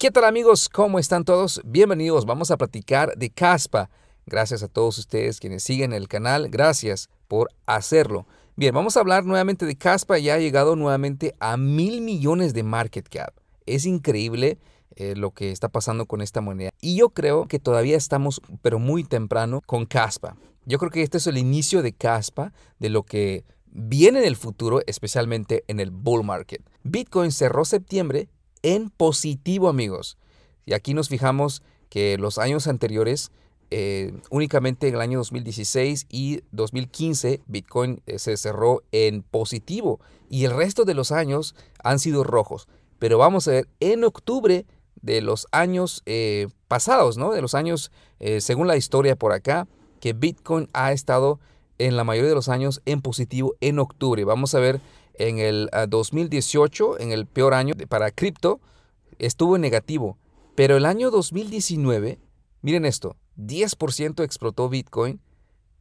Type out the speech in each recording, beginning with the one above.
¿Qué tal amigos? ¿Cómo están todos? Bienvenidos, vamos a platicar de Caspa. Gracias a todos ustedes quienes siguen el canal, gracias por hacerlo. Bien, vamos a hablar nuevamente de Caspa, ya ha llegado nuevamente a mil millones de market cap. Es increíble eh, lo que está pasando con esta moneda. Y yo creo que todavía estamos, pero muy temprano, con Caspa. Yo creo que este es el inicio de Caspa, de lo que viene en el futuro, especialmente en el bull market. Bitcoin cerró septiembre en positivo, amigos. Y aquí nos fijamos que los años anteriores, eh, únicamente en el año 2016 y 2015, Bitcoin eh, se cerró en positivo y el resto de los años han sido rojos. Pero vamos a ver, en octubre de los años eh, pasados, ¿no? De los años, según la historia por acá, que Bitcoin ha estado en la mayoría de los años en positivo en octubre. Vamos a ver en el 2018, ah, en el peor año para cripto, estuvo en negativo. Pero el año 2019, miren esto, 10% explotó Bitcoin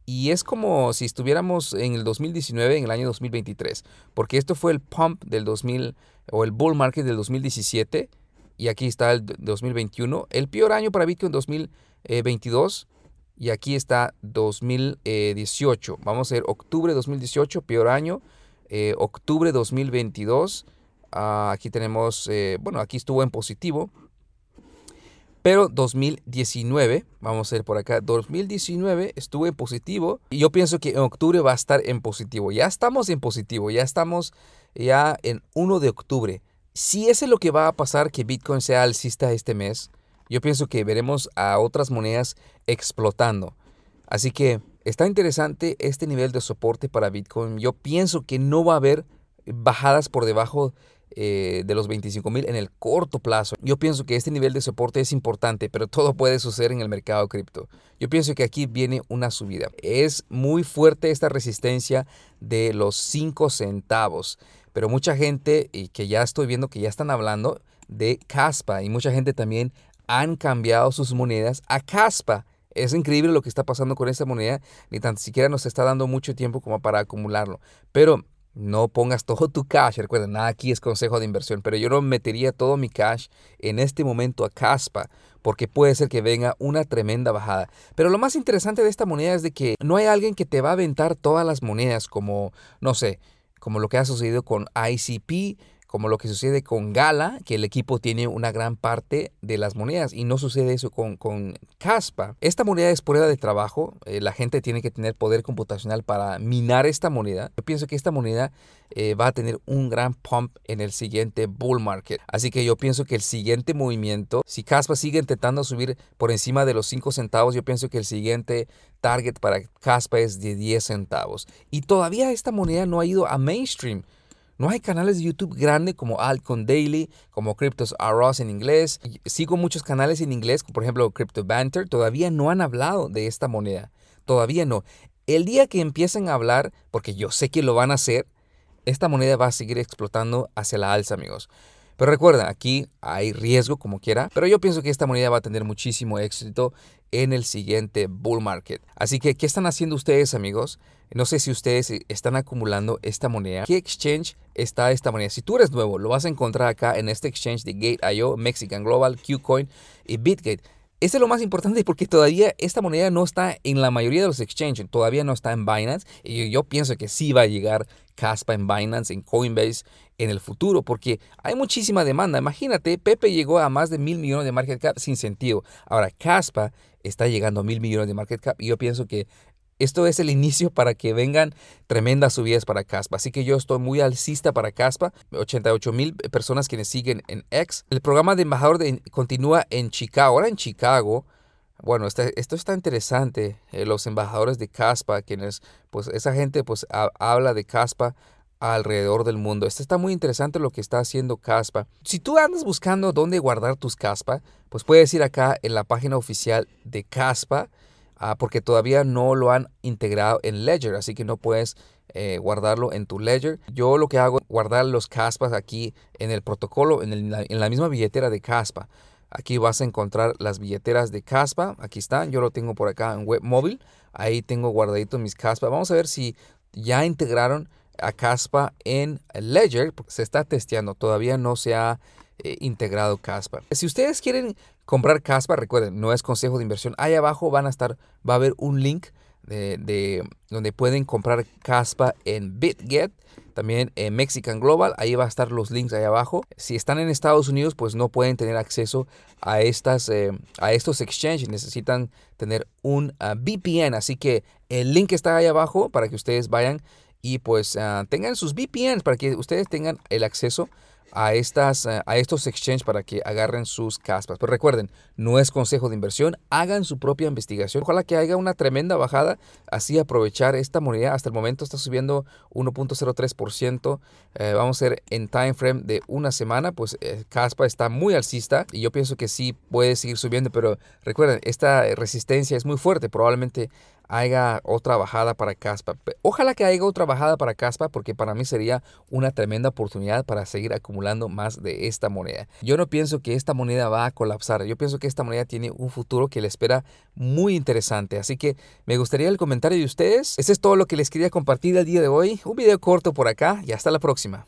y es como si estuviéramos en el 2019, en el año 2023, porque esto fue el pump del 2000 o el bull market del 2017 y aquí está el 2021, el peor año para Bitcoin 2022 y aquí está 2018. Vamos a ver octubre 2018, peor año, eh, octubre 2022. Ah, aquí tenemos, eh, bueno, aquí estuvo en positivo. Pero 2019, vamos a ir por acá, 2019 estuvo en positivo y yo pienso que en octubre va a estar en positivo. Ya estamos en positivo, ya estamos ya en 1 de octubre. Si es lo que va a pasar que Bitcoin sea alcista este mes, yo pienso que veremos a otras monedas explotando. Así que está interesante este nivel de soporte para Bitcoin. Yo pienso que no va a haber bajadas por debajo eh, de los 25 mil en el corto plazo. Yo pienso que este nivel de soporte es importante, pero todo puede suceder en el mercado cripto. Yo pienso que aquí viene una subida. Es muy fuerte esta resistencia de los 5 centavos, pero mucha gente, y que ya estoy viendo que ya están hablando de Caspa, y mucha gente también han cambiado sus monedas a Caspa es increíble lo que está pasando con esta moneda, ni tan siquiera nos está dando mucho tiempo como para acumularlo. Pero no pongas todo tu cash, recuerda, nada aquí es consejo de inversión, pero yo no metería todo mi cash en este momento a Caspa, porque puede ser que venga una tremenda bajada. Pero lo más interesante de esta moneda es de que no hay alguien que te va a aventar todas las monedas como, no sé, como lo que ha sucedido con ICP, como lo que sucede con Gala, que el equipo tiene una gran parte de las monedas y no sucede eso con, Caspa. Esta moneda es prueba de trabajo, eh, la gente tiene que tener poder computacional para minar esta moneda. Yo pienso que esta moneda eh, va a tener un gran pump en el siguiente bull market. Así que yo pienso que el siguiente movimiento, si Caspa sigue intentando subir por encima de los 5 centavos, yo pienso que el siguiente target para Caspa es de 10 centavos. Y todavía esta moneda no ha ido a mainstream. No hay canales de YouTube grande como Alcon Daily, como Cryptos Arrows en inglés. Sigo muchos canales en inglés, por ejemplo Crypto Banter, todavía no han hablado de esta moneda. Todavía no. El día que empiecen a hablar, porque yo sé que lo van a hacer, esta moneda va a seguir explotando hacia la alza, amigos. Pero recuerda, aquí hay riesgo como quiera, pero yo pienso que esta moneda va a tener muchísimo éxito en el siguiente bull market. Así que, ¿qué están haciendo ustedes amigos? No sé si ustedes están acumulando esta moneda. ¿Qué exchange está esta moneda? Si tú eres nuevo, lo vas a encontrar acá en este exchange de Gate.io, Mexican Global, Qcoin y BitGate. Eso es lo más importante porque todavía esta moneda no está en la mayoría de los exchanges, todavía no está en Binance. Y yo, yo pienso que sí va a llegar Caspa en Binance, en Coinbase en el futuro, porque hay muchísima demanda. Imagínate, Pepe llegó a más de mil millones de market cap sin sentido. Ahora, Caspa está llegando a mil millones de market cap y yo pienso que esto es el inicio para que vengan tremendas subidas para Caspa. Así que yo estoy muy alcista para Caspa. 88 mil personas quienes siguen en X. El programa de embajador continúa en Chicago. Ahora en Chicago. Bueno, esto está interesante. Eh, los embajadores de Caspa, quienes, pues esa gente pues habla de Caspa alrededor del mundo. Esto está muy interesante lo que está haciendo Caspa. Si tú andas buscando dónde guardar tus Caspa, pues puedes ir acá en la página oficial de Caspa Ah, porque todavía no lo han integrado en Ledger, así que no puedes eh, guardarlo en tu Ledger. Yo lo que hago es guardar los CASPAs aquí en el protocolo, en, la misma billetera de CASPA. Aquí vas a encontrar las billeteras de CASPA. Aquí están. Yo lo tengo por acá en web móvil. Ahí tengo guardadito mis Caspas. Vamos a ver si ya integraron a CASPA en Ledger. Se está testeando. Todavía no se ha eh, integrado CASPA. Si ustedes quieren Comprar Caspa, recuerden, no es consejo de inversión. Ahí abajo van a estar, va a haber un link de, donde pueden comprar Caspa en BitGet, también en Mexican Global. Ahí va a estar los links ahí abajo. Si están en Estados Unidos, pues no pueden tener acceso a, estas, eh, a estos exchanges. Necesitan tener un ah, VPN. Así que el link está ahí abajo para que ustedes vayan y pues ah, tengan sus VPNs para que ustedes tengan el acceso a, estas, eh, a estos exchanges para que agarren sus caspas. Pero recuerden, no es consejo de inversión, hagan su propia investigación. Ojalá que haya una tremenda bajada, así aprovechar esta moneda. Hasta el momento está subiendo 1.03%. Eh, vamos a ser en time frame de una semana, pues eh, caspa está muy alcista y yo pienso que sí puede seguir subiendo, pero recuerden, esta resistencia es muy fuerte, probablemente haya otra bajada para Caspa. Ojalá que haya otra bajada para Caspa porque para mí sería una tremenda oportunidad para seguir acumulando más de esta moneda. Yo no pienso que esta moneda va a colapsar, yo pienso que esta moneda tiene un futuro que le espera muy interesante, así que me gustaría el comentario de ustedes. Eso es todo lo que les quería compartir el día de hoy, un video corto por acá y hasta la próxima.